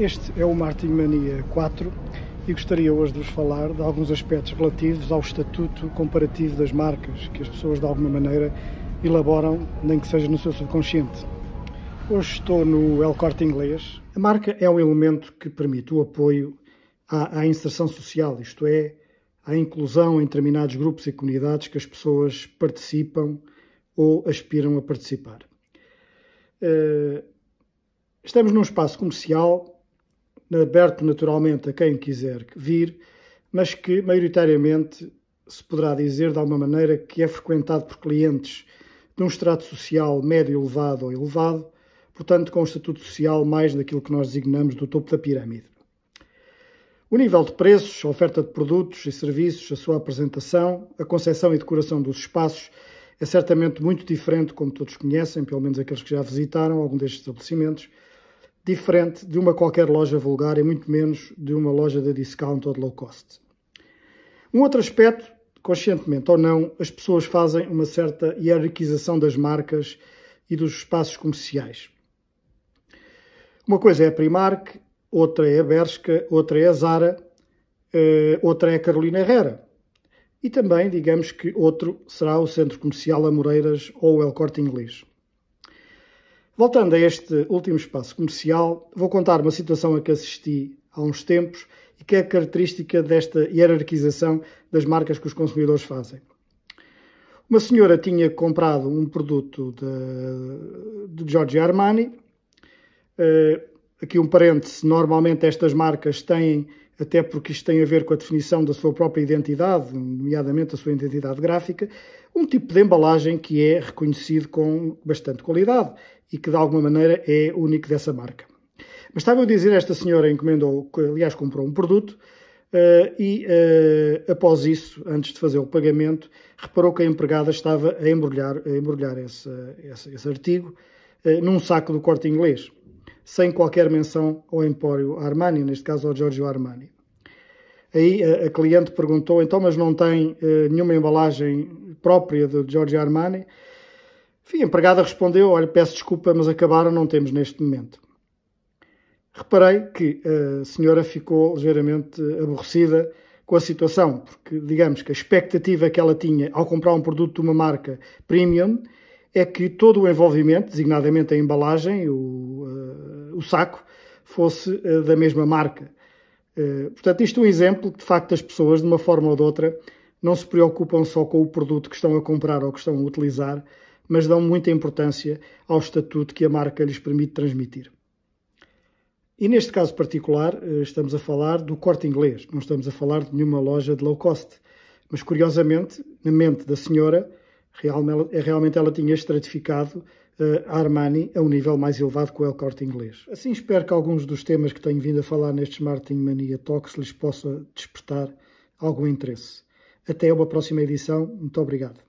Este é o Martin Mania 4 e gostaria hoje de vos falar de alguns aspectos relativos ao estatuto comparativo das marcas que as pessoas de alguma maneira elaboram, nem que seja no seu subconsciente. Hoje estou no El Corte Inglês. A marca é um elemento que permite o apoio à, à inserção social, isto é, à inclusão em determinados grupos e comunidades que as pessoas participam ou aspiram a participar. Uh, estamos num espaço comercial aberto naturalmente a quem quiser vir, mas que maioritariamente se poderá dizer de alguma maneira que é frequentado por clientes de um extrato social médio elevado ou elevado, portanto com um estatuto social mais daquilo que nós designamos do topo da pirâmide. O nível de preços, a oferta de produtos e serviços, a sua apresentação, a concepção e decoração dos espaços é certamente muito diferente, como todos conhecem, pelo menos aqueles que já visitaram algum destes estabelecimentos, diferente de uma qualquer loja vulgar e muito menos de uma loja de discount ou de low cost. Um outro aspecto, conscientemente ou não, as pessoas fazem uma certa hierarquização das marcas e dos espaços comerciais. Uma coisa é a Primark, outra é a Bershka, outra é a Zara, eh, outra é a Carolina Herrera. E também, digamos que outro será o Centro Comercial Amoreiras ou o El Corte Inglês. Voltando a este último espaço comercial, vou contar uma situação a que assisti há uns tempos e que é característica desta hierarquização das marcas que os consumidores fazem. Uma senhora tinha comprado um produto de, de Giorgio Armani, eh, aqui um parêntese, normalmente estas marcas têm, até porque isto tem a ver com a definição da sua própria identidade, nomeadamente a sua identidade gráfica, um tipo de embalagem que é reconhecido com bastante qualidade e que de alguma maneira é único dessa marca. Mas estava a dizer, esta senhora encomendou, aliás, comprou um produto uh, e uh, após isso, antes de fazer o pagamento, reparou que a empregada estava a embrulhar, a embrulhar esse, esse, esse artigo uh, num saco do corte inglês sem qualquer menção ao Empório Armani, neste caso ao Giorgio Armani. Aí a, a cliente perguntou, então, mas não tem eh, nenhuma embalagem própria do Giorgio Armani? Enfim, a empregada respondeu, olha, peço desculpa, mas acabaram, não temos neste momento. Reparei que eh, a senhora ficou ligeiramente eh, aborrecida com a situação, porque digamos que a expectativa que ela tinha ao comprar um produto de uma marca premium é que todo o envolvimento, designadamente a embalagem, o o saco fosse uh, da mesma marca. Uh, portanto, isto é um exemplo que, de facto, as pessoas, de uma forma ou de outra, não se preocupam só com o produto que estão a comprar ou que estão a utilizar, mas dão muita importância ao estatuto que a marca lhes permite transmitir. E neste caso particular, eh, estamos a falar do corte inglês, não estamos a falar de nenhuma loja de low cost. Mas curiosamente, na mente da senhora, é realmente ela tinha estratificado a eh, Armani a um nível mais elevado que o El Corte Inglês. Assim espero que alguns dos temas que tenho vindo a falar nestes Martin Mania Talks lhes possa despertar algum interesse. Até uma próxima edição. Muito obrigado.